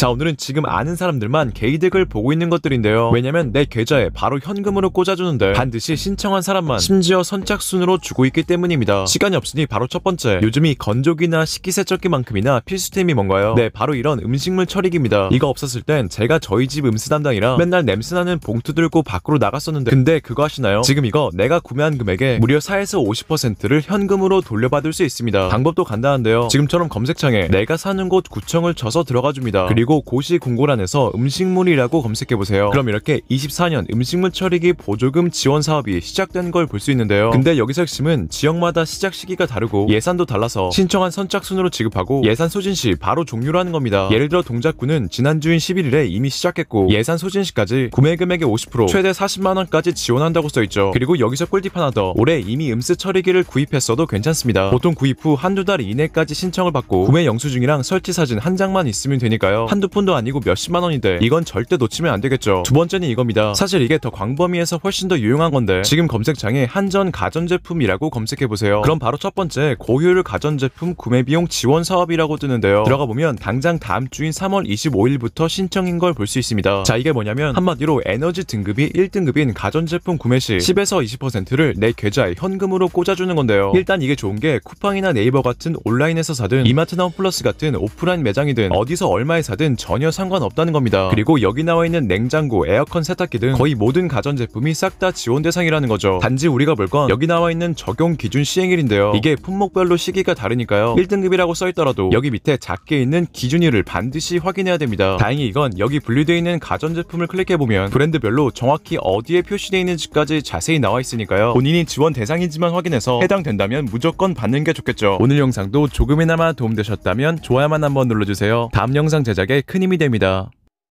자 오늘은 지금 아는 사람들만 개이득을 보고 있는 것들인데요 왜냐면 내 계좌에 바로 현금으로 꽂아주는데 반드시 신청한 사람만 심지어 선착순으로 주고 있기 때문입니다 시간이 없으니 바로 첫 번째 요즘이 건조기나 식기세척기만큼이나 필수템이 뭔가요? 네 바로 이런 음식물 처리기입니다 이거 없었을 땐 제가 저희 집 음수 담당이라 맨날 냄새나는 봉투 들고 밖으로 나갔었는데 근데 그거 아시나요? 지금 이거 내가 구매한 금액의 무려 4에서 50%를 현금으로 돌려받을 수 있습니다 방법도 간단한데요 지금처럼 검색창에 내가 사는 곳 구청을 쳐서 들어가줍니다 그리고 그리고 고시 공고란에서 음식물이라고 검색해보세요. 그럼 이렇게 24년 음식물 처리기 보조금 지원 사업이 시작된 걸 볼 수 있는데요. 근데 여기서 핵심은 지역마다 시작 시기가 다르고 예산도 달라서 신청한 선착순으로 지급하고 예산 소진 시 바로 종료라는 겁니다. 예를 들어 동작구는 지난주인 11일에 이미 시작했고 예산 소진 시까지 구매 금액의 50% 최대 40만 원까지 지원한다고 써있죠. 그리고 여기서 꿀팁 하나 더 올해 이미 음스 처리기를 구입했어도 괜찮습니다. 보통 구입 후 한두 달 이내까지 신청을 받고 구매 영수증이랑 설치 사진 한 장만 있으면 되니까요. 한 한두 푼도 아니고 몇십만 원인데 이건 절대 놓치면 안 되겠죠. 두 번째는 이겁니다. 사실 이게 더 광범위해서 훨씬 더 유용한 건데 지금 검색창에 한전 가전제품이라고 검색해보세요. 그럼 바로 첫 번째 고효율 가전제품 구매비용 지원 사업이라고 뜨는데요. 들어가 보면 당장 다음 주인 3월 25일부터 신청인 걸 볼 수 있습니다. 자 이게 뭐냐면 한마디로 에너지 등급이 1등급인 가전제품 구매 시 10에서 20%를 내 계좌에 현금으로 꽂아주는 건데요. 일단 이게 좋은 게 쿠팡이나 네이버 같은 온라인에서 사든 이마트나 홈플러스 같은 오프라인 매장이든 어디서 얼마에 사든 가든 전혀 상관없다는 겁니다. 그리고 여기 나와 있는 냉장고, 에어컨, 세탁기 등 거의 모든 가전제품이 싹 다 지원 대상이라는 거죠. 단지 우리가 볼 건 여기 나와 있는 적용 기준 시행일인데요. 이게 품목별로 시기가 다르니까요. 1등급이라고 써있더라도 여기 밑에 작게 있는 기준일을 반드시 확인해야 됩니다. 다행히 이건 여기 분류되어 있는 가전제품을 클릭해보면 브랜드별로 정확히 어디에 표시되어 있는지까지 자세히 나와 있으니까요. 본인이 지원 대상인지만 확인해서 해당된다면 무조건 받는 게 좋겠죠. 오늘 영상도 조금이나마 도움되셨다면 좋아요만 한번 눌러주세요. 다음 영상 제작에 사람에큰 힘이 됩니다.